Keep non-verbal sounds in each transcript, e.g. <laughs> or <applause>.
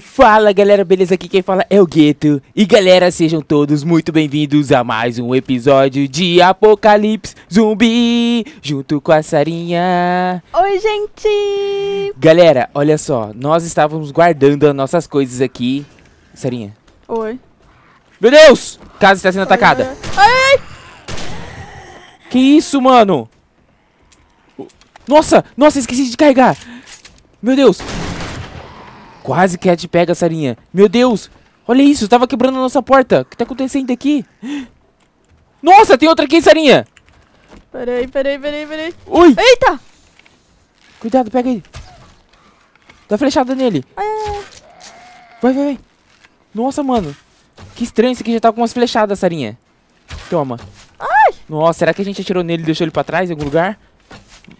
Fala galera, beleza? Aqui quem fala é o Gueto. E galera, sejam todos muito bem-vindos a mais um episódio de Apocalipse Zumbi, junto com a Sarinha. Oi, gente! Galera, olha só, nós estávamos guardando as nossas coisas aqui. Sarinha. Oi. Meu Deus! Casa está sendo atacada. Né? Ai! Que isso, mano? Nossa, nossa, esqueci de carregar. Meu Deus, Quase que a Ed pega sarinha. Meu Deus! Olha isso, tava quebrando a nossa porta. O que tá acontecendo aqui? Nossa, tem outra aqui, sarinha! Peraí, peraí, peraí, peraí. Ui! Eita! Cuidado, pega ele. Dá flechada nele. Ai, ai, ai. Vai, vai, vai. Nossa, mano. Que estranho, esse aqui já tá com umas flechadas, sarinha. Toma. Ai! Nossa, será que a gente atirou nele e deixou ele pra trás em algum lugar?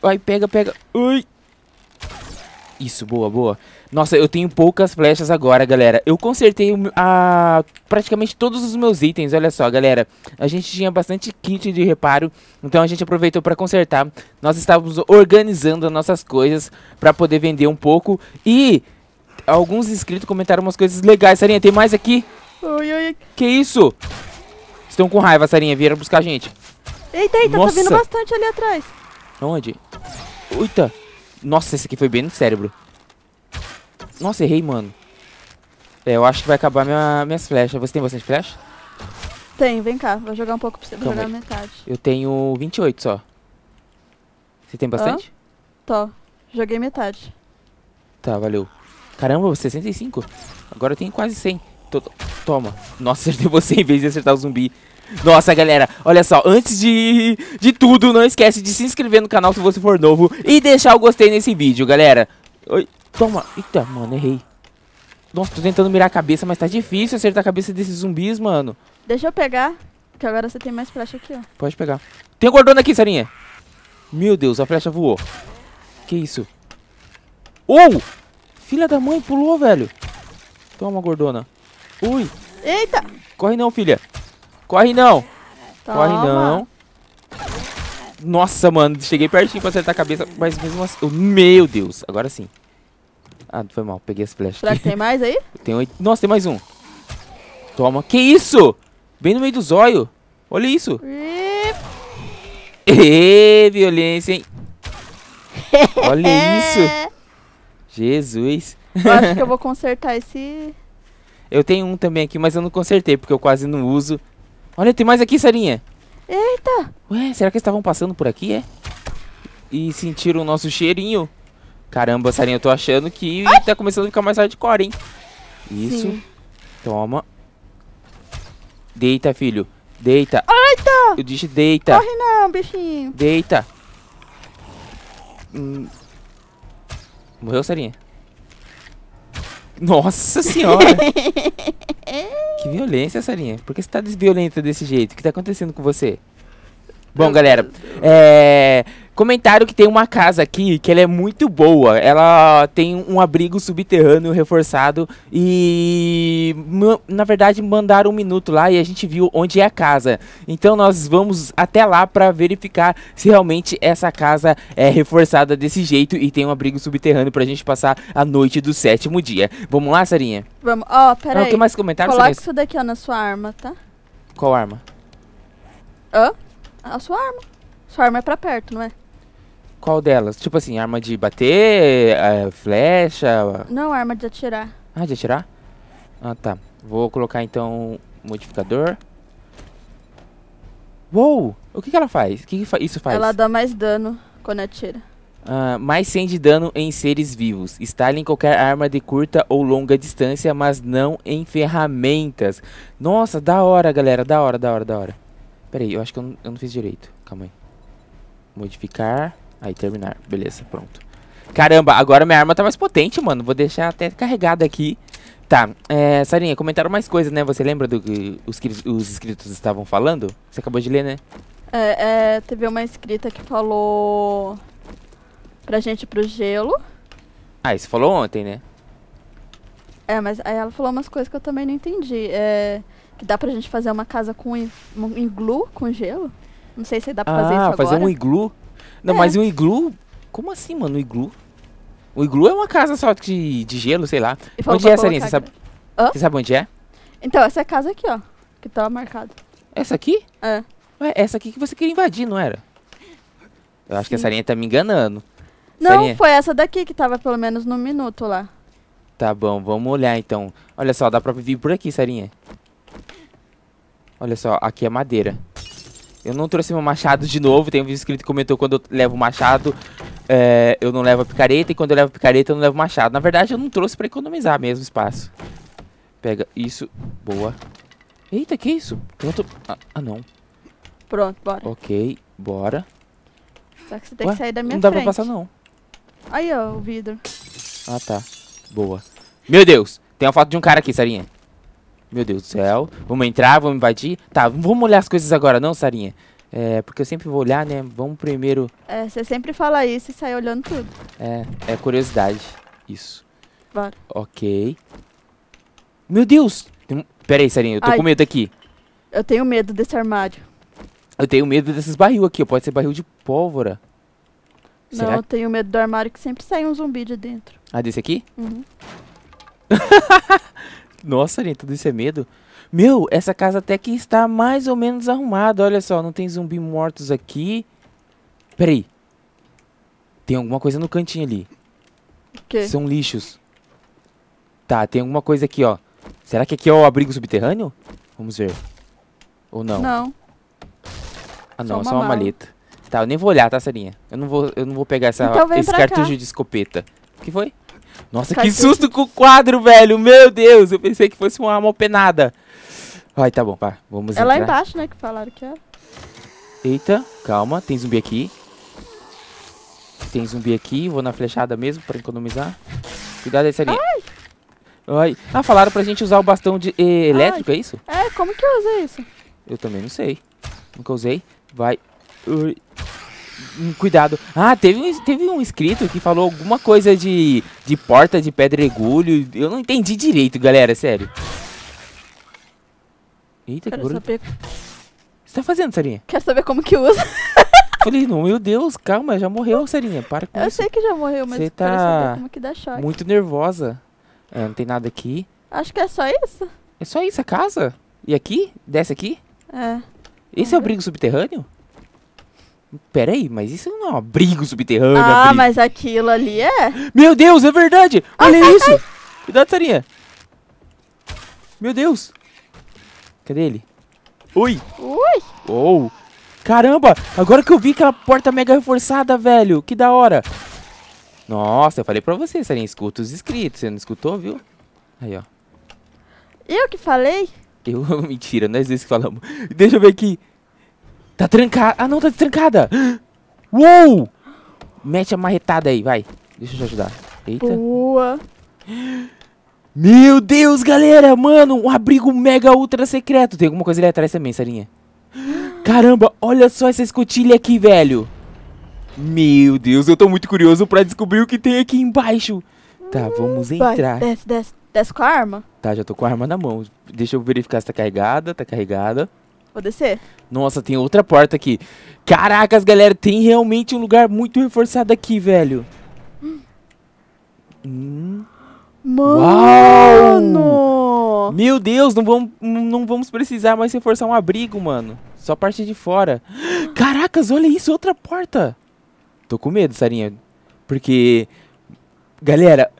Vai, pega, pega. Ui! Isso, boa, boa. Nossa, eu tenho poucas flechas agora, galera. Eu consertei a, praticamente todos os meus itens, olha só, galera. A gente tinha bastante kit de reparo, então a gente aproveitou para consertar. Nós estávamos organizando as nossas coisas para poder vender um pouco. E alguns inscritos comentaram umas coisas legais. Sarinha, tem mais aqui? Oi, oi. Que isso? Estão com raiva, Sarinha. Vieram buscar a gente. Eita, eita, Nossa. tá vindo bastante ali atrás. Onde? Eita. Nossa, esse aqui foi bem no cérebro. Nossa, errei, mano. É, eu acho que vai acabar minha, minhas flechas. Você tem bastante flecha? Tenho, vem cá. Vou jogar um pouco pra você. Vou então, jogar metade. Eu tenho 28 só. Você tem bastante? Ah? Tô. Joguei metade. Tá, valeu. Caramba, 65. Agora eu tenho quase 100. Tô, toma. Nossa, acertei você em vez de acertar o zumbi. Nossa, galera, olha só, antes de, de tudo, não esquece de se inscrever no canal se você for novo e deixar o gostei nesse vídeo, galera. Oi, toma. Eita, mano, errei. Nossa, tô tentando mirar a cabeça, mas tá difícil acertar a cabeça desses zumbis, mano. Deixa eu pegar, que agora você tem mais flecha aqui, ó. Pode pegar. Tem um gordona aqui, Sarinha. Meu Deus, a flecha voou. Que isso? Ou! Oh! Filha da mãe, pulou, velho. Toma, gordona. Ui. Eita. Corre não, filha. Corre não. Toma. Corre não. Nossa, mano. Cheguei pertinho pra acertar a cabeça, mas mesmo assim... Oh, meu Deus. Agora sim. Ah, foi mal. Peguei as flechas. Será que tem mais aí? <laughs> tem oito... Nossa, tem mais um. Toma. Que isso? Bem no meio do zóio. Olha isso. Ê, violência, hein? <laughs> Olha isso. Jesus. Eu acho que eu <laughs> vou consertar esse... Eu tenho um também aqui, mas eu não consertei, porque eu quase não uso. Olha, tem mais aqui, Sarinha. Eita. Ué, será que eles estavam passando por aqui, é? E sentiram o nosso cheirinho. Caramba, Sarinha, eu tô achando que Ai. tá começando a ficar mais hardcore, hein? Isso. Sim. Toma. Deita, filho. Deita. Eita! Eu disse deita. Corre não, bichinho. Deita. Hum. Morreu, Sarinha? Nossa senhora! que violência, Sarinha. Por que você tá desviolenta desse jeito? O que tá acontecendo com você? Bom, galera, é... Comentaram que tem uma casa aqui que ela é muito boa. Ela tem um abrigo subterrâneo reforçado e na verdade mandaram um minuto lá e a gente viu onde é a casa. Então nós vamos até lá para verificar se realmente essa casa é reforçada desse jeito e tem um abrigo subterrâneo pra gente passar a noite do sétimo dia. Vamos lá, Sarinha? Vamos. Ó, oh, pera ah, aí. mais comentários? Coloca Sarinha? isso daqui ó, na sua arma, tá? Qual arma? Hã? A sua arma. Sua arma é pra perto, não é? Qual delas? Tipo assim, arma de bater, é, flecha. Não, arma de atirar. Ah, de atirar? Ah, tá. Vou colocar então modificador. Uou! O que, que ela faz? O que, que fa isso faz? Ela dá mais dano quando atira. Uh, mais 100 de dano em seres vivos. Estale em qualquer arma de curta ou longa distância, mas não em ferramentas. Nossa, da hora, galera. Da hora, da hora, da hora. Pera aí, eu acho que eu não, eu não fiz direito. Calma aí. Modificar. Aí, terminar. Beleza, pronto. Caramba, agora minha arma tá mais potente, mano. Vou deixar até carregada aqui. Tá, é, Sarinha, comentaram mais coisas, né? Você lembra do que os, os inscritos estavam falando? Você acabou de ler, né? É, é, teve uma inscrita que falou pra gente pro gelo. Ah, isso falou ontem, né? É, mas aí ela falou umas coisas que eu também não entendi. É, que dá pra gente fazer uma casa com um iglu com gelo? Não sei se dá pra ah, fazer isso agora. Ah, fazer um iglu? Não, é. mas um iglu? Como assim, mano, um iglu? O iglu é uma casa só de, de gelo, sei lá. Onde é, Sarinha? Você sabe, você sabe onde é? Então, essa é a casa aqui, ó. Que tá marcado. Essa aqui? É. Ué, essa aqui que você queria invadir, não era? Eu acho Sim. que a Sarinha tá me enganando. Não, Sarinha. foi essa daqui que tava pelo menos no minuto lá. Tá bom, vamos olhar então. Olha só, dá pra vir por aqui, Sarinha. Olha só, aqui é madeira. Eu não trouxe meu machado de novo. Tem um vídeo escrito que comentou quando eu levo o machado, é, eu não levo a picareta. E quando eu levo a picareta, eu não levo o machado. Na verdade, eu não trouxe pra economizar mesmo espaço. Pega isso. Boa. Eita, que isso? Pronto. Ah, ah não. Pronto, bora. Ok, bora. Só que você tem Ué? que sair da minha frente. Não dá frente. pra passar, não. Aí, ó, o vidro. Ah, tá. Boa. Meu Deus. Tem uma foto de um cara aqui, Sarinha. Meu Deus do céu. Vamos entrar, vamos invadir. Tá, vamos olhar as coisas agora, não, Sarinha? É, porque eu sempre vou olhar, né? Vamos primeiro... É, você sempre fala isso e sai olhando tudo. É, é curiosidade. Isso. Bora. Ok. Meu Deus! Pera aí, Sarinha, eu tô Ai. com medo aqui. Eu tenho medo desse armário. Eu tenho medo desses barril aqui, pode ser barril de pólvora. Não, Será? eu tenho medo do armário que sempre sai um zumbi de dentro. Ah, desse aqui? Uhum. <laughs> Nossa, gente, tudo isso é medo. Meu, essa casa até que está mais ou menos arrumada. Olha só, não tem zumbi mortos aqui. Peraí. Tem alguma coisa no cantinho ali. O quê? São lixos. Tá, tem alguma coisa aqui, ó. Será que aqui é o abrigo subterrâneo? Vamos ver. Ou não? Não. Ah, não, só é só uma maleta. Tá, eu nem vou olhar, tá, Sarinha? Eu não vou, eu não vou pegar essa, então esse cartucho cá. de escopeta. O que foi? Nossa, que susto com o quadro, velho. Meu Deus, eu pensei que fosse uma alma penada. tá bom, pá. Vamos É entrar. lá embaixo, né, que falaram que é. Eita, calma. Tem zumbi aqui. Tem zumbi aqui. Vou na flechada mesmo pra economizar. Cuidado esse ali. Ai. Ai. Ah, falaram pra gente usar o bastão de, eh, elétrico, Ai. é isso? É, como que usa isso? Eu também não sei. Nunca usei. Vai. Ui cuidado. Ah, teve um, teve um inscrito que falou alguma coisa de, de porta de pedregulho. Eu não entendi direito, galera, sério. Eita, Quero que Saber... O que você tá fazendo, Sarinha? Quero saber como que usa. Falei, não, meu Deus, calma, já morreu, Sarinha, para com eu isso. Eu sei que já morreu, mas você tá como que dá choque. muito nervosa. É, não tem nada aqui. Acho que é só isso. É só isso, a casa? E aqui? Desce aqui? É. Esse é o brinco subterrâneo? Peraí, mas isso não é um abrigo subterrâneo. Ah, abrigo. mas aquilo ali é. Meu Deus, é verdade! Olha ai, isso! Ai, ai. Cuidado, Sarinha! Meu Deus! Cadê ele? Ui! Ui! ou Caramba! Agora que eu vi aquela porta mega reforçada, velho! Que da hora! Nossa, eu falei pra você, Sarinha, escuta os inscritos. Você não escutou, viu? Aí, ó. Eu que falei? Eu, mentira, nós dois que falamos. Deixa eu ver aqui. Tá trancada. Ah, não, tá trancada. Uou! Mete a marretada aí, vai. Deixa eu te ajudar. Eita. Boa. Meu Deus, galera, mano, um abrigo mega ultra secreto. Tem alguma coisa ali atrás também, Sarinha. Caramba, olha só essa escotilha aqui, velho. Meu Deus, eu tô muito curioso pra descobrir o que tem aqui embaixo. Tá, vamos entrar. Vai, desce, desce, desce com a arma. Tá, já tô com a arma na mão. Deixa eu verificar se tá carregada, tá carregada. Vou descer? Nossa, tem outra porta aqui. Caracas, galera, tem realmente um lugar muito reforçado aqui, velho. Hum. Mano! Uau! Meu Deus, não vamos, não vamos precisar mais reforçar um abrigo, mano. Só a parte de fora. Caracas, olha isso, outra porta. Tô com medo, Sarinha. Porque, galera,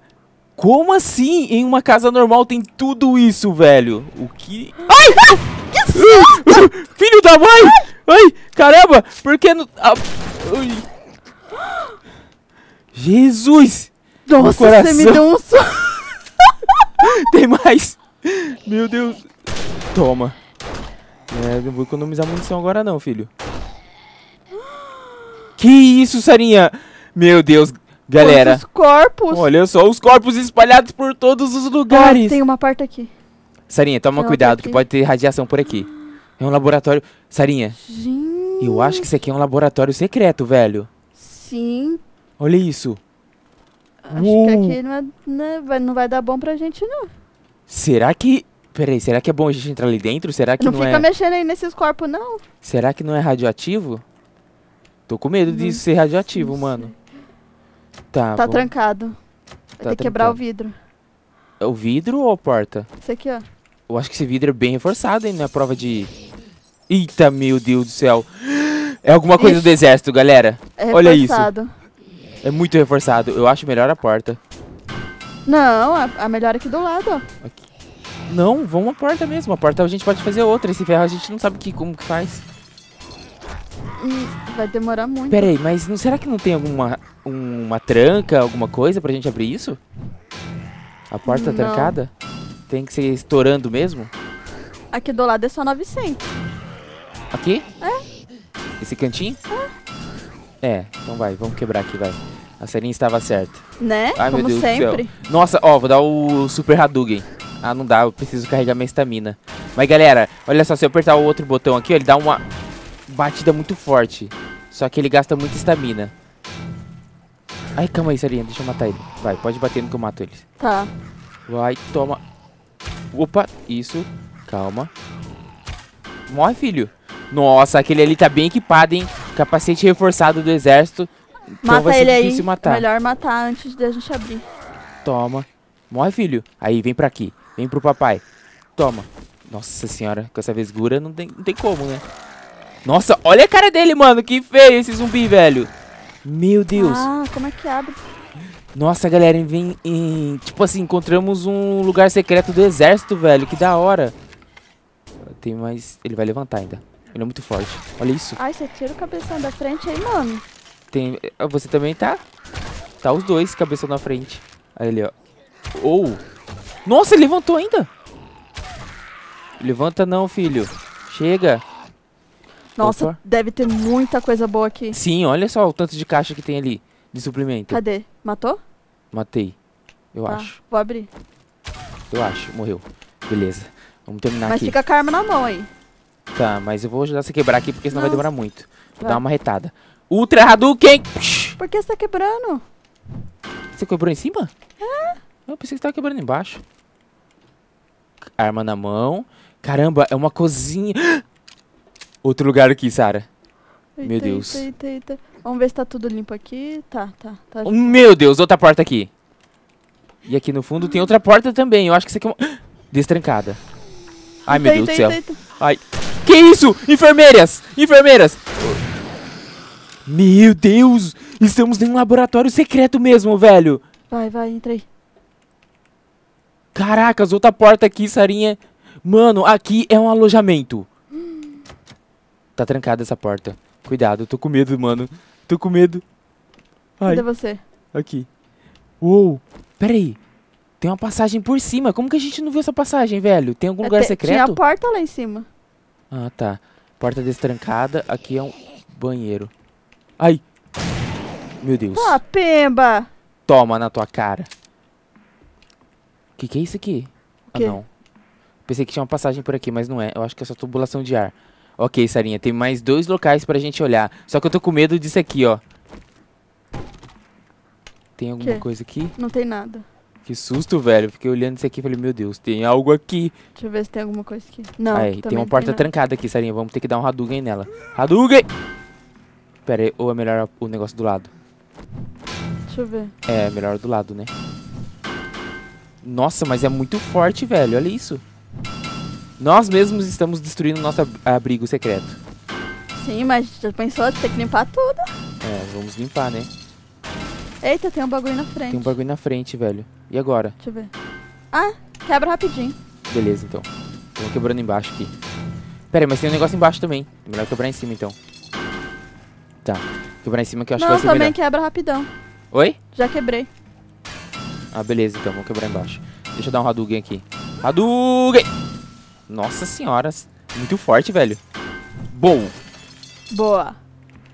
como assim em uma casa normal tem tudo isso, velho? O que... Ai! Ah! Filho da mãe! Ai, caramba! Por que não... Ah, Jesus! Nossa, você me deu um so... <laughs> Tem mais! Meu Deus! Toma! É, não vou economizar munição agora não, filho. Que isso, Sarinha? Meu Deus, galera. Olha os corpos. Olha só, os corpos espalhados por todos os lugares. Ah, tem uma parte aqui. Sarinha, toma cuidado, que pode ter radiação por aqui. É um laboratório. Sarinha. Gente. Eu acho que isso aqui é um laboratório secreto, velho. Sim. Olha isso. Acho Uou. que aqui não, é, né, vai, não vai dar bom pra gente, não. Será que. Peraí, será que é bom a gente entrar ali dentro? Será que não, não fica é... mexendo aí nesses corpos, não. Será que não é radioativo? Tô com medo não, de ser radioativo, mano. Tá. Tá bom. trancado. Tá vai tá ter que quebrar o vidro. É o vidro ou a porta? Isso aqui, ó. Eu acho que esse vidro é bem reforçado, hein? Na é prova de... Eita, meu Deus do céu. É alguma coisa Ixi. do exército, galera. É Olha isso. É muito reforçado. Eu acho melhor a porta. Não, a, a melhor aqui do lado, ó. Aqui. Não, vamos a porta mesmo. A porta a gente pode fazer outra. Esse ferro a gente não sabe que, como que faz. Hum, vai demorar muito. Pera aí, mas não, será que não tem alguma uma tranca, alguma coisa pra gente abrir isso? A porta não. trancada? Não. Tem que ser estourando mesmo? Aqui do lado é só 900. Aqui? É. Esse cantinho? É. É, então vai, vamos quebrar aqui, vai. A Serinha estava certa. Né? Ai, Como meu Deus sempre. Do céu. Nossa, ó, vou dar o Super Hadouken. Ah, não dá, eu preciso carregar minha estamina. Mas galera, olha só, se eu apertar o outro botão aqui, ele dá uma batida muito forte. Só que ele gasta muita estamina. Ai, calma aí, Serinha, deixa eu matar ele. Vai, pode bater no que eu mato ele. Tá. Vai, toma. Opa, isso. Calma. Morre, filho. Nossa, aquele ali tá bem equipado, hein? Capacete reforçado do exército. Então vai ser ele difícil aí. matar. Melhor matar antes de a gente abrir. Toma. Morre, filho. Aí, vem pra aqui. Vem pro papai. Toma. Nossa senhora, com essa vesgura não tem, não tem como, né? Nossa, olha a cara dele, mano. Que feio esse zumbi, velho. Meu Deus. Ah, como é que abre? Nossa, galera, em, em, tipo assim, encontramos um lugar secreto do exército, velho. Que da hora. Tem mais... Ele vai levantar ainda. Ele é muito forte. Olha isso. Ai, você tira o cabeção da frente aí, mano. Tem... Ah, você também tá? Tá os dois, cabeção na frente. Aí ele, ó. Ou... Oh. Nossa, ele levantou ainda. Levanta não, filho. Chega. Nossa, Opa. deve ter muita coisa boa aqui. Sim, olha só o tanto de caixa que tem ali de suprimento. Cadê? Matou? Matei. Eu tá, acho. Vou abrir. Eu acho. Morreu. Beleza. Vamos terminar mas aqui. Mas fica com a arma na mão aí. Tá, mas eu vou ajudar você a quebrar aqui, porque senão não. vai demorar muito. Vou vai. dar uma retada. Ultra Hadouken! Por que você tá quebrando? Você quebrou em cima? É. Eu pensei que você tava quebrando embaixo. Arma na mão. Caramba, é uma cozinha. <gasps> Outro lugar aqui, Sara. Meu Deus. Eita, eita, eita. Vamos ver se tá tudo limpo aqui. Tá, tá. tá oh, meu Deus, outra porta aqui. E aqui no fundo tem outra porta também. Eu acho que isso aqui é uma... <gasps> Destrancada. Ai, meu tem, Deus tem, do céu. Tem, Ai. Que isso? Enfermeiras! Enfermeiras! Meu Deus! Estamos em um laboratório secreto mesmo, velho. Vai, vai, entra aí. Caracas, outra porta aqui, Sarinha. Mano, aqui é um alojamento. <gasps> Tá trancada essa porta. Cuidado, eu tô com medo, mano. Tô com medo. Ai. Cadê você? Aqui. Uou, peraí. Tem uma passagem por cima. Como que a gente não viu essa passagem, velho? Tem algum é, lugar secreto? Tinha a porta lá em cima. Ah, tá. Porta destrancada. Aqui é um banheiro. Ai. Meu Deus. Pô, pemba. Toma na tua cara. O que, que é isso aqui? Ah, não. Pensei que tinha uma passagem por aqui, mas não é. Eu acho que é só tubulação de ar. Ok, Sarinha, tem mais dois locais pra gente olhar. Só que eu tô com medo disso aqui, ó. Tem alguma que? coisa aqui? Não tem nada. Que susto, velho. Fiquei olhando isso aqui e falei, meu Deus, tem algo aqui. Deixa eu ver se tem alguma coisa aqui. Não, Aí, tem uma porta tem trancada aqui, Sarinha. Vamos ter que dar um Hadouken nela. Hadouken! Pera aí, ou é melhor o negócio do lado? Deixa eu ver. É, melhor do lado, né? Nossa, mas é muito forte, velho. Olha isso. Nós mesmos estamos destruindo nosso abrigo secreto. Sim, mas já pensou? Tem que limpar tudo. É, vamos limpar, né? Eita, tem um bagulho na frente. Tem um bagulho na frente, velho. E agora? Deixa eu ver. Ah, quebra rapidinho. Beleza, então. Vamos quebrando embaixo aqui. Pera aí, mas tem um negócio embaixo também. É melhor quebrar em cima, então. Tá. Quebrar em cima que eu acho Não, que vai ser melhor. Não, também quebra rapidão. Oi? Já quebrei. Ah, beleza, então. Vamos quebrar embaixo. Deixa eu dar um Hadouken aqui. Hadouken! Nossa senhora. Muito forte, velho. Boa. Boa.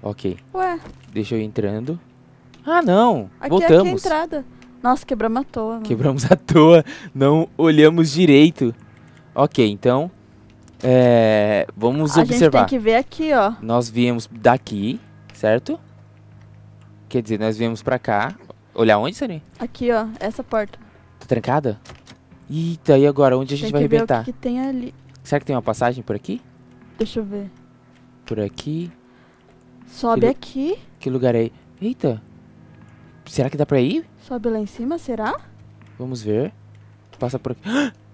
Ok. Ué. Deixa eu ir entrando. Ah, não. Aqui, Voltamos. Aqui é a entrada. Nossa, quebramos à toa. Mano. Quebramos à toa. Não olhamos direito. Ok, então... É, vamos a observar. A gente tem que ver aqui, ó. Nós viemos daqui, certo? Quer dizer, nós viemos pra cá. Olhar onde, Sani? Aqui, ó. Essa porta. Tá trancada? Eita, e agora? Onde a gente tem vai que arrebentar? o que, que tem ali. Será que tem uma passagem por aqui? Deixa eu ver. Por aqui. Sobe que aqui. Que lugar é? Eita. Será que dá pra ir? Sobe lá em cima, será? Vamos ver. Passa por aqui.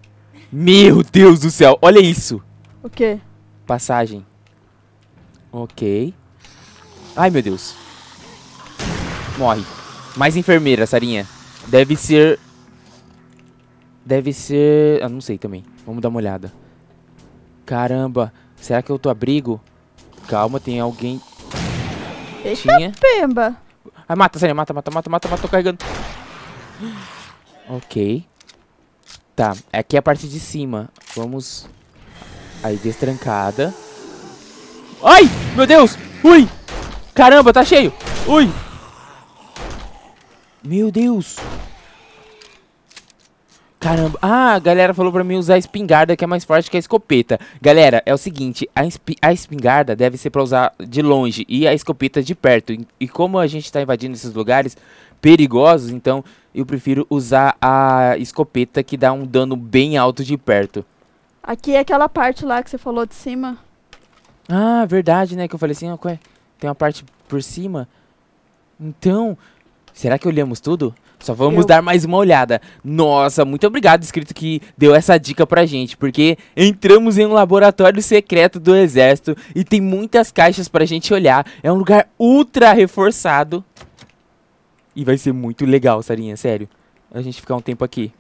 <gasps> Meu Deus do céu, olha isso. O quê? Passagem. Ok. Ai, meu Deus. Morre. Mais enfermeira, Sarinha. Deve ser Deve ser... Ah, não sei também. Vamos dar uma olhada. Caramba. Será que eu tô abrigo? Calma, tem alguém... Eita, Tinha. pemba. Ah, mata, sério. Mata, mata, mata, mata, mata. Tô carregando. Ok. Tá. Aqui é a parte de cima. Vamos... Aí, destrancada. Ai! Meu Deus! Ui! Caramba, tá cheio! Ui! Meu Deus! Caramba, ah, a galera falou pra mim usar a espingarda que é mais forte que a escopeta. Galera, é o seguinte, a, a espingarda deve ser pra usar de longe e a escopeta de perto. E, como a gente tá invadindo esses lugares perigosos, então eu prefiro usar a escopeta que dá um dano bem alto de perto. Aqui é aquela parte lá que você falou de cima. Ah, verdade, né? Que eu falei assim, ó, é? tem uma parte por cima. Então, será que olhamos tudo? Só vamos eu... dar mais uma olhada. Nossa, muito obrigado, escrito que deu essa dica pra gente, porque entramos em um laboratório secreto do exército e tem muitas caixas pra gente olhar. É um lugar ultra reforçado. E vai ser muito legal, Sarinha, sério. A gente ficar um tempo aqui.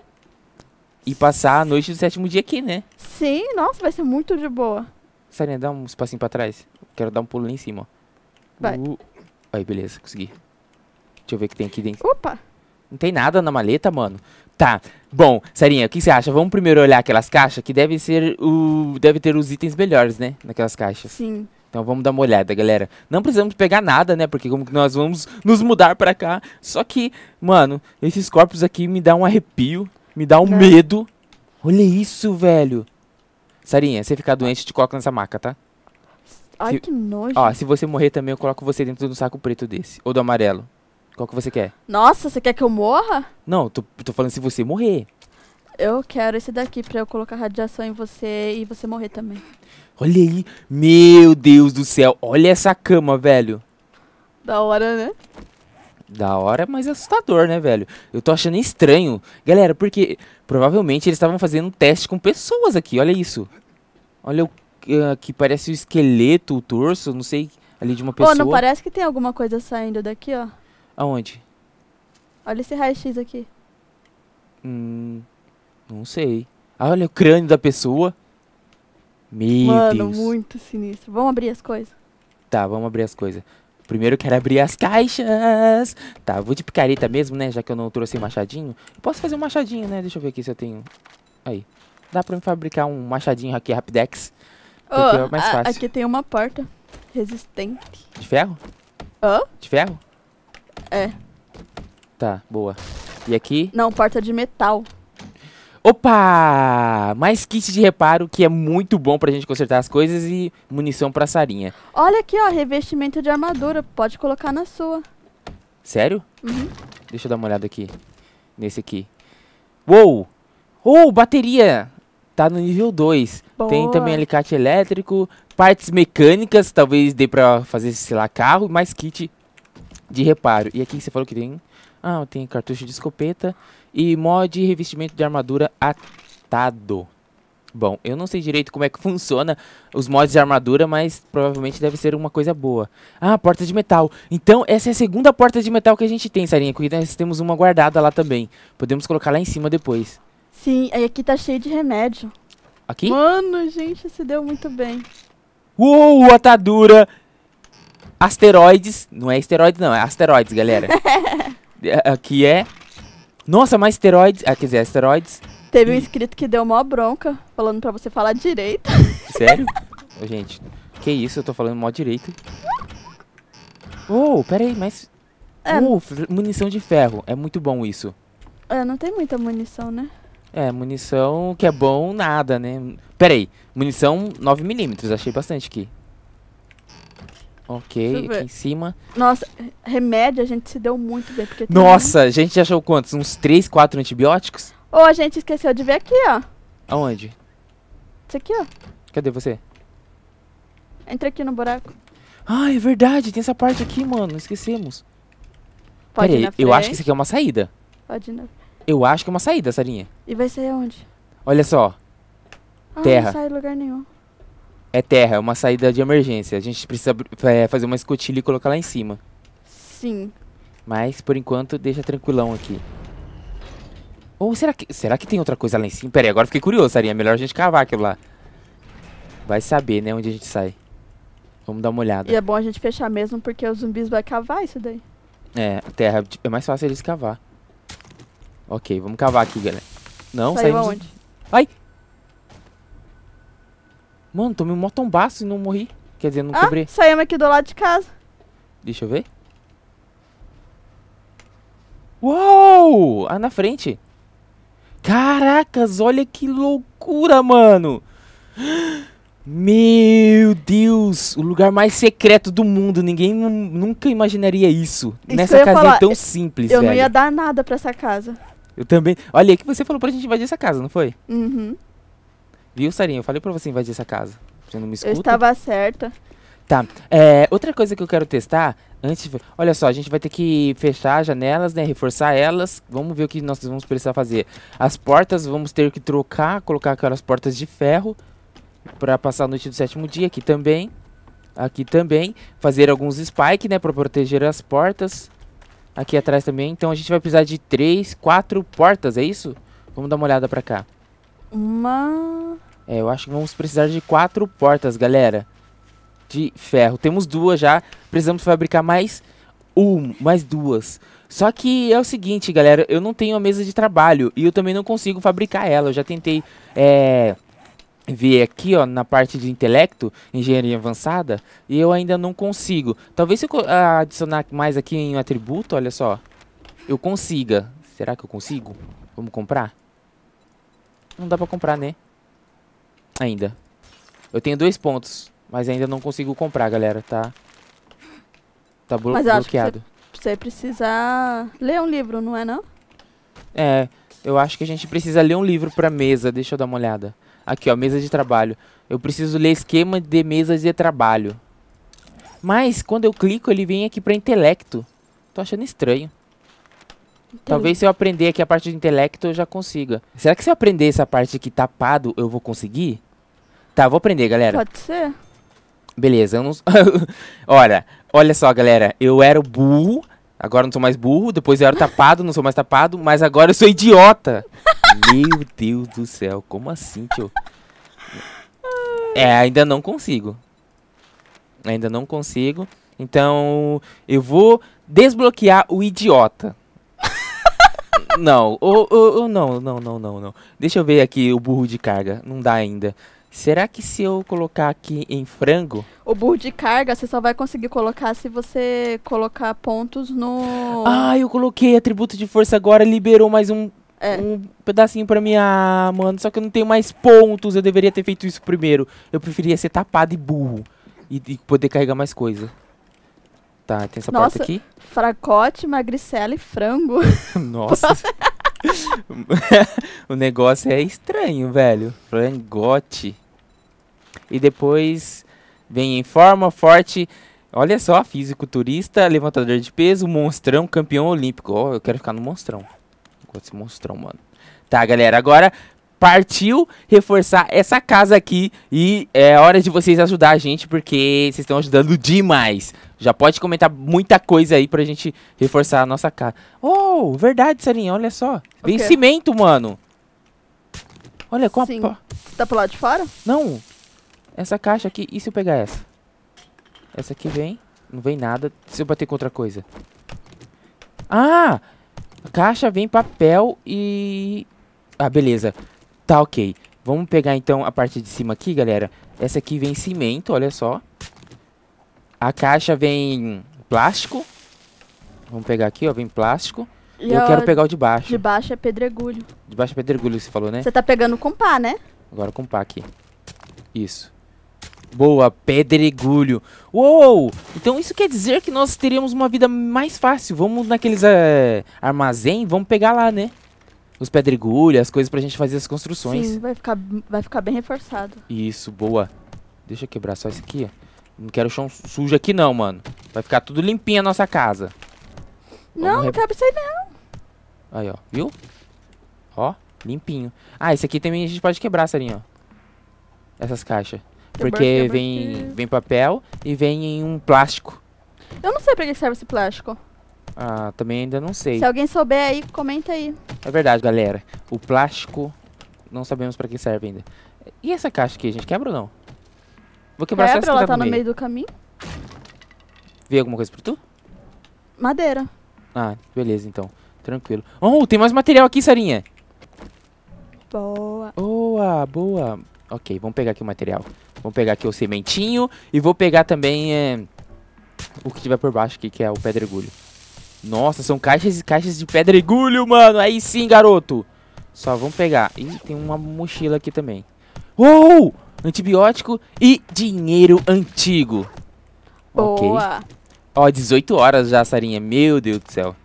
E passar a noite do sétimo dia aqui, né? Sim, nossa, vai ser muito de boa. Sarinha, dá um passinho pra trás. Quero dar um pulo lá em cima. Vai. Uh... Aí, beleza, consegui. Deixa eu ver o que tem aqui dentro. Opa! Não tem nada na maleta, mano. Tá. Bom, Sarinha, o que você acha? Vamos primeiro olhar aquelas caixas que devem ser o. Deve ter os itens melhores, né? Naquelas caixas. Sim. Então vamos dar uma olhada, galera. Não precisamos pegar nada, né? Porque como que nós vamos nos mudar pra cá. Só que, mano, esses corpos aqui me dá um arrepio, me dá um tá. medo. Olha isso, velho. Sarinha, se ficar doente, te coloca nessa maca, tá? Ai, se... que nojo. Ó, se você morrer também, eu coloco você dentro do saco preto desse. Ou do amarelo. Qual que você quer? Nossa, você quer que eu morra? Não, tô, tô falando se você morrer. Eu quero esse daqui pra eu colocar radiação em você e você morrer também. Olha aí. Meu Deus do céu. Olha essa cama, velho. Da hora, né? Da hora, mas é assustador, né, velho? Eu tô achando estranho. Galera, porque provavelmente eles estavam fazendo um teste com pessoas aqui. Olha isso. Olha o uh, que parece o esqueleto, o torso, não sei, ali de uma pessoa. Pô, não parece que tem alguma coisa saindo daqui, ó? Aonde? Olha esse raio-x aqui. Hum, não sei. olha o crânio da pessoa. Meu Mano, Deus. muito sinistro. Vamos abrir as coisas? Tá, vamos abrir as coisas. Primeiro eu quero abrir as caixas. Tá, vou de picareta mesmo, né? Já que eu não trouxe machadinho. Eu posso fazer um machadinho, né? Deixa eu ver aqui se eu tenho... Aí. Dá pra me fabricar um machadinho aqui, Rapidex. Porque oh, é mais fácil. Aqui tem uma porta resistente. De ferro? Hã? Oh? De ferro? É. Tá, boa. E aqui? Não, porta de metal. Opa! Mais kit de reparo que é muito bom pra gente consertar as coisas e munição pra sarinha. Olha aqui, ó, revestimento de armadura. Pode colocar na sua. Sério? Uhum. Deixa eu dar uma olhada aqui. Nesse aqui. Uou! Uou, bateria! Tá no nível 2. Tem também alicate elétrico, partes mecânicas, talvez dê pra fazer, sei lá, carro, mais kit de reparo. E aqui você falou que tem. Ah, tem cartucho de escopeta e mod revestimento de armadura atado. Bom, eu não sei direito como é que <laughs> funciona os mods de armadura, mas provavelmente deve ser uma coisa boa. Ah, porta de metal. Então, essa é a segunda porta de metal que a gente tem, Sarinha, porque nós temos uma guardada lá também. Podemos colocar lá em cima depois. Sim, aí aqui tá cheio de remédio. Aqui? Mano, gente, se deu muito bem. Uou, atadura asteroides. Não é esteroides, não, é asteroides, galera. <laughs> É, que é. Nossa, mais asteroides. Ah, quer dizer, asteroides. Teve e... um inscrito que deu mó bronca, falando pra você falar direito. <laughs> Sério? Gente, que isso, eu tô falando mó direito. Oh, peraí mas. É. Uh, munição de ferro. É muito bom isso. É, não tem muita munição, né? É, munição que é bom, nada, né? peraí munição 9mm, achei bastante aqui. Ok, aqui em cima. Nossa, remédio a gente se deu muito bem. Porque Nossa, a gente achou quantos? Uns 3, 4 antibióticos? Ou a gente esqueceu de ver aqui, ó. Aonde? Isso aqui, ó. Cadê você? Entra aqui no buraco. Ah, é verdade, tem essa parte aqui, mano. Esquecemos. Pode Pera aí, eu acho que isso aqui é uma saída. Pode ir na... Eu acho que é uma saída, Sarinha. E vai sair aonde? Olha só. Ah, Terra. não sai lugar nenhum é terra, é uma saída de emergência. A gente precisa é, fazer uma escotilha e colocar lá em cima. Sim. Mas, por enquanto, deixa tranquilão aqui. Ou será que, será que tem outra coisa lá em cima? Pera aí, agora fiquei curioso, Sarinha. É melhor a gente cavar aquilo lá. Vai saber, né, onde a gente sai. Vamos dar uma olhada. E é bom a gente fechar mesmo, porque os zumbis vão cavar isso daí. É, a terra é mais fácil eles cavar. Ok, vamos cavar aqui, galera. Não, Saiu saímos... aonde? Ai, Mano, tomei um motombaço e não morri. Quer dizer, não ah, quebrei. saímos aqui do lado de casa. Deixa eu ver. Uou! Ah, na frente. Caracas, olha que loucura, mano. Meu Deus, o lugar mais secreto do mundo. Ninguém nunca imaginaria isso. isso Nessa casa é tão simples, Eu velho. não ia dar nada pra essa casa. Eu também. Olha, é que você falou pra gente invadir essa casa, não foi? Uhum. Viu, Sarinha? Eu falei pra você invadir essa casa. Você não me escuta? Eu estava certa. Tá. É, outra coisa que eu quero testar, antes. De... Olha só, a gente vai ter que fechar as janelas, né? Reforçar elas. Vamos ver o que nós vamos precisar fazer. As portas vamos ter que trocar, colocar aquelas portas de ferro. para passar a noite do sétimo dia aqui também. Aqui também. Fazer alguns spikes, né? Pra proteger as portas. Aqui atrás também. Então a gente vai precisar de três, quatro portas, é isso? Vamos dar uma olhada pra cá. Uma. É, eu acho que vamos precisar de quatro portas, galera. De ferro. Temos duas já. Precisamos fabricar mais um, mais duas. Só que é o seguinte, galera. Eu não tenho a mesa de trabalho. E eu também não consigo fabricar ela. Eu já tentei. É ver aqui ó, na parte de intelecto, engenharia avançada, e eu ainda não consigo. Talvez se eu ah, adicionar mais aqui em um atributo, olha só, eu consiga. Será que eu consigo? Vamos comprar? não dá pra comprar, né? Ainda. Eu tenho dois pontos, mas ainda não consigo comprar, galera, tá? Tá blo mas bloqueado. você precisa ler um livro, não é não? É, eu acho que a gente precisa ler um livro pra mesa, deixa eu dar uma olhada. Aqui, ó, mesa de trabalho. Eu preciso ler esquema de mesa de trabalho. Mas, quando eu clico, ele vem aqui pra intelecto. Tô achando estranho. Entendi. Talvez se eu aprender aqui a parte de intelecto, eu já consiga. Será que se eu aprender essa parte aqui tapado, eu vou conseguir? Tá, vou aprender, galera. Pode ser. Beleza, eu não... <laughs> Olha, olha só, galera. Eu era burro, agora não sou mais burro. Depois eu era tapado, não sou mais tapado. Mas agora eu sou idiota. <laughs> Meu Deus do céu, como assim, tio? É, ainda não consigo. Ainda não consigo. Então, eu vou desbloquear o idiota. Não, oh, oh, oh, não, não, não, não, não. Deixa eu ver aqui o burro de carga. Não dá ainda. Será que se eu colocar aqui em frango? O burro de carga você só vai conseguir colocar se você colocar pontos no. Ah, eu coloquei atributo de força agora, liberou mais um, é. um pedacinho pra mim. Ah, mano, só que eu não tenho mais pontos. Eu deveria ter feito isso primeiro. Eu preferia ser tapado e burro e, e poder carregar mais coisa. Tá, tem essa Nossa, parte aqui. Fracote, magricela e frango. <laughs> <laughs> Nossa. <laughs> o negócio é estranho, velho. Frangote. E depois vem em forma, forte. Olha só, fisiculturista, levantador de peso, monstrão, campeão olímpico. Ó, oh, eu quero ficar no monstrão. Gosto monstrão, mano. Tá, galera, agora partiu reforçar essa casa aqui e é hora de vocês ajudar a gente porque vocês estão ajudando demais. Já pode comentar muita coisa aí pra gente reforçar a nossa casa. Oh, verdade, Sarinha, olha só. Vem okay. cimento, mano. Olha, com Sim. a... Você tá pro lado de fora? Não. Essa caixa aqui, e se eu pegar essa? Essa aqui vem, não vem nada. Se eu bater com outra coisa. Ah! A caixa vem papel e... Ah, beleza. Tá, ok. Vamos pegar, então, a parte de cima aqui, galera. Essa aqui vem cimento, olha só. A caixa vem plástico. Vamos pegar aqui, ó. Vem plástico. E eu quero pegar o de baixo. De baixo é pedregulho. De baixo é pedregulho, você falou, né? Você tá pegando com pá, né? Agora com pá aqui. Isso. Boa, pedregulho. Uou! Então isso quer dizer que nós teríamos uma vida mais fácil. Vamos naqueles é, armazém, vamos pegar lá, né? os pedregulhos, as coisas pra gente fazer as construções. Sim, vai ficar, vai ficar bem reforçado. Isso, boa. Deixa eu quebrar só isso aqui. Não quero chão sujo aqui não, mano. Vai ficar tudo limpinho a nossa casa. Não, não cabe isso aí não. Aí, ó. Viu? Ó, limpinho. Ah, esse aqui também a gente pode quebrar, Sarinha, ó. Essas caixas. Porque vem, vem papel e vem um plástico. Eu não sei pra que serve esse plástico. Ah, também ainda não sei. Se alguém souber aí, comenta aí. É verdade, galera. O plástico, não sabemos pra que serve ainda. E essa caixa aqui, a gente quebra ou não? Vou quebrar quebra, essa ela que tá, tá no meio. meio do caminho. Vê alguma coisa pra tu? Madeira. Ah, beleza, então. Tranquilo. Oh, tem mais material aqui, Sarinha. Boa. Boa, boa. Ok, vamos pegar aqui o material. Vamos pegar aqui o sementinho e vou pegar também é, o que tiver por baixo aqui, que é o pedregulho. Nossa, são caixas e caixas de pedregulho, mano. Aí sim, garoto. Só vamos pegar. Ih, tem uma mochila aqui também. Uou! Antibiótico e dinheiro antigo. Boa. Ok. Ó, 18 horas já, Sarinha. Meu Deus do céu.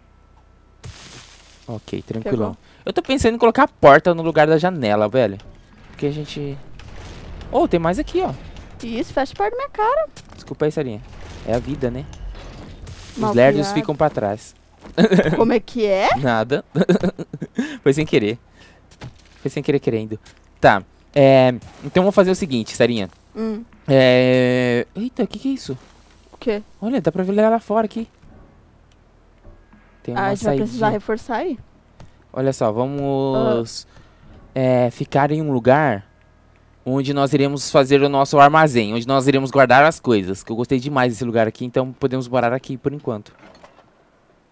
Ok, tranquilão. Pegou. Eu tô pensando em colocar a porta no lugar da janela, velho. Porque a gente... Oh, tem mais aqui, ó. Isso, fecha a porta da minha cara. Desculpa aí, Sarinha. É a vida, né? Mal Os lerdos ficam pra trás. <laughs> Como é que é? Nada. <laughs> Foi sem querer. Foi sem querer querendo. Tá. É, então vou fazer o seguinte, Sarinha. Hum. É... Eita, o que, que é isso? O quê? Olha, dá pra ver lá fora aqui. Tem uma ah, a gente vai precisar reforçar aí. Olha só, vamos ah. é, ficar em um lugar onde nós iremos fazer o nosso armazém, onde nós iremos guardar as coisas. Que eu gostei demais desse lugar aqui, então podemos morar aqui por enquanto.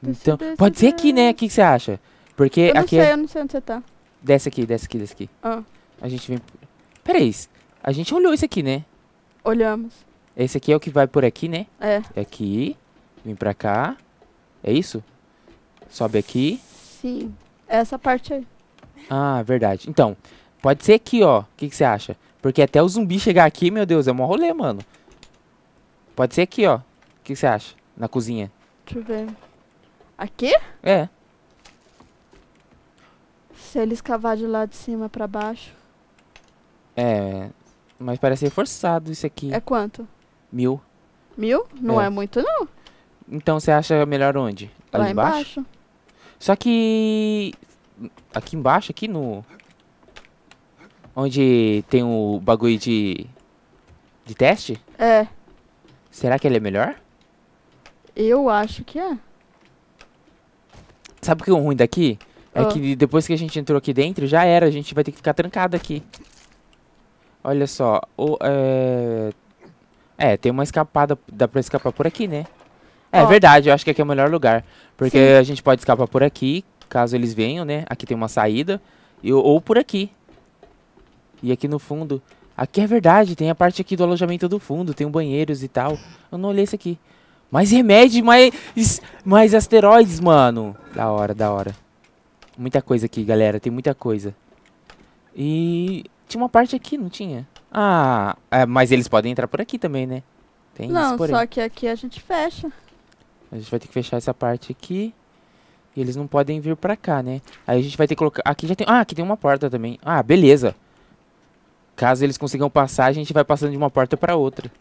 Então, pode ser aqui, né? O que você acha? Porque eu não aqui. É sei, é... Eu não sei onde você tá. Desce aqui, desce aqui, desce aqui. Ah. A gente vem. Peraí, a gente olhou esse aqui, né? Olhamos. Esse aqui é o que vai por aqui, né? É. é aqui. Vem pra cá. É isso? Sobe aqui. Sim. É essa parte aí. Ah, verdade. Então, Pode ser aqui, ó. O que, você acha? Porque até o zumbi chegar aqui, meu Deus, é um rolê, mano. Pode ser aqui, ó. O que, você acha? Na cozinha. Deixa eu ver. Aqui? É. Se eles escavar de lá de cima pra baixo. É, mas parece reforçado isso aqui. É quanto? Mil. Mil? Não é, é muito, não. Então você acha melhor onde? Lá, Lá embaixo? embaixo? Só que... Aqui embaixo, aqui no... Onde tem o bagulho de. de teste? É. Será que ele é melhor? Eu acho que é. Sabe o que é o ruim daqui? É oh. que depois que a gente entrou aqui dentro, já era. A gente vai ter que ficar trancado aqui. Olha só. O, é... é, tem uma escapada. Dá pra escapar por aqui, né? É oh. verdade, eu acho que aqui é o melhor lugar. Porque Sim. a gente pode escapar por aqui, caso eles venham, né? Aqui tem uma saída. E, ou por aqui. E aqui no fundo... Aqui é verdade, tem a parte aqui do alojamento do fundo, tem um banheiros e tal. Eu não olhei isso aqui. Mais remédio, mais, mais asteroides, mano. Da hora, da hora. Muita coisa aqui, galera. Tem muita coisa. E tinha uma parte aqui, não tinha? Ah, é, mas eles podem entrar por aqui também, né? Tem não, só aí. que aqui a gente fecha. A gente vai ter que fechar essa parte aqui. E eles não podem vir pra cá, né? Aí a gente vai ter que colocar... Aqui já tem... Ah, aqui tem uma porta também. Ah, beleza. Caso eles consigam passar, a gente vai passando de uma porta para outra.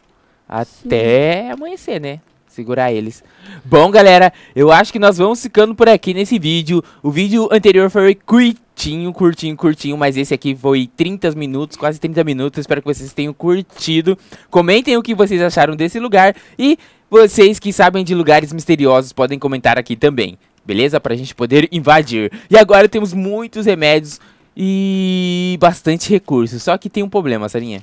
Até Sim. amanhecer, né? Segurar eles. Bom, galera, eu acho que nós vamos ficando por aqui nesse vídeo. O vídeo anterior foi curtinho, curtinho, curtinho, mas esse aqui foi 30 minutos, quase 30 minutos. Espero que vocês tenham curtido. Comentem o que vocês acharam desse lugar e vocês que sabem de lugares misteriosos podem comentar aqui também beleza? Pra gente poder invadir. E agora temos muitos remédios e bastante recurso. Só que tem um problema, Sarinha.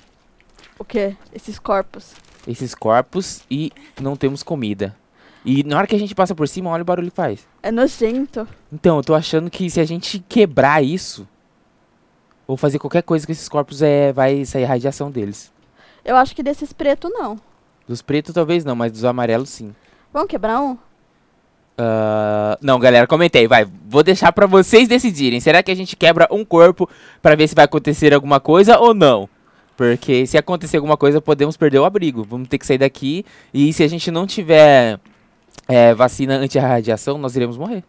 O que? Esses corpos. Esses corpos e não temos comida. E na hora que a gente passa por cima, olha o barulho que faz. É nojento. Então, eu tô achando que se a gente quebrar isso, ou fazer qualquer coisa com esses corpos, é, vai sair radiação deles. Eu acho que desses pretos não. Dos pretos talvez não, mas dos amarelos sim. Vamos quebrar um? Uh, não, galera, comentei, vai. Vou deixar para vocês decidirem. Será que a gente quebra um corpo para ver se vai acontecer alguma coisa ou não? Porque se acontecer alguma coisa, podemos perder o abrigo. Vamos ter que sair daqui. E se a gente não tiver é, vacina anti-radiação, nós iremos morrer.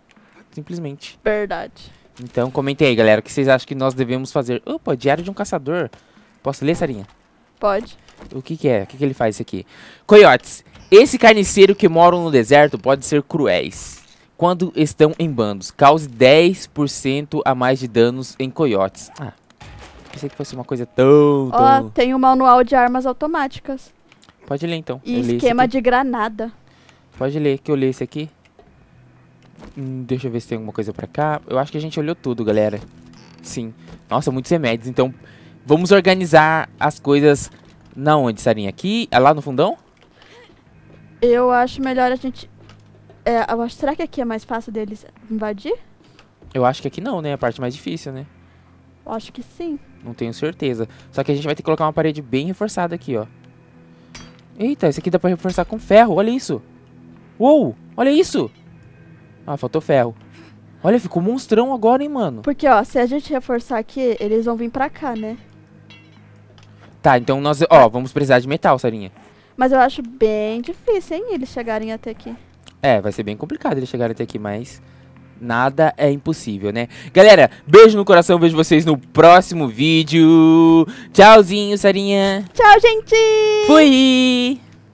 Simplesmente. Verdade. Então, comentem aí, galera. O que vocês acham que nós devemos fazer? Opa, Diário de um Caçador. Posso ler, Sarinha? Pode. O que, que é? O que, que ele faz aqui? Coiotes. Esse carniceiro que moram no deserto pode ser cruéis. Quando estão em bandos, cause 10% a mais de danos em coiotes. Ah, pensei que fosse uma coisa tão... Ó, tão... tem um manual de armas automáticas. Pode ler então. E eu esquema de granada. Pode ler, que eu li esse aqui. Hum, deixa eu ver se tem alguma coisa pra cá. Eu acho que a gente olhou tudo, galera. Sim. Nossa, muitos remédios. Então, vamos organizar as coisas na onde, Sarinha? Aqui? É lá no fundão? Eu acho melhor a gente. É, acho, será que aqui é mais fácil deles invadir? Eu acho que aqui não, né? É a parte mais difícil, né? Eu acho que sim. Não tenho certeza. Só que a gente vai ter que colocar uma parede bem reforçada aqui, ó. Eita, esse aqui dá pra reforçar com ferro. Olha isso. Uou, olha isso. Ah, faltou ferro. Olha, ficou monstrão agora, hein, mano. Porque, ó, se a gente reforçar aqui, eles vão vir pra cá, né? Tá, então nós... Ó, vamos precisar de metal, Sarinha. Mas eu acho bem difícil, hein, eles chegarem até aqui. É, vai ser bem complicado eles chegarem até aqui, mas nada é impossível, né? Galera, beijo no coração, vejo vocês no próximo vídeo. Tchauzinho, Sarinha. Tchau, gente. Fui.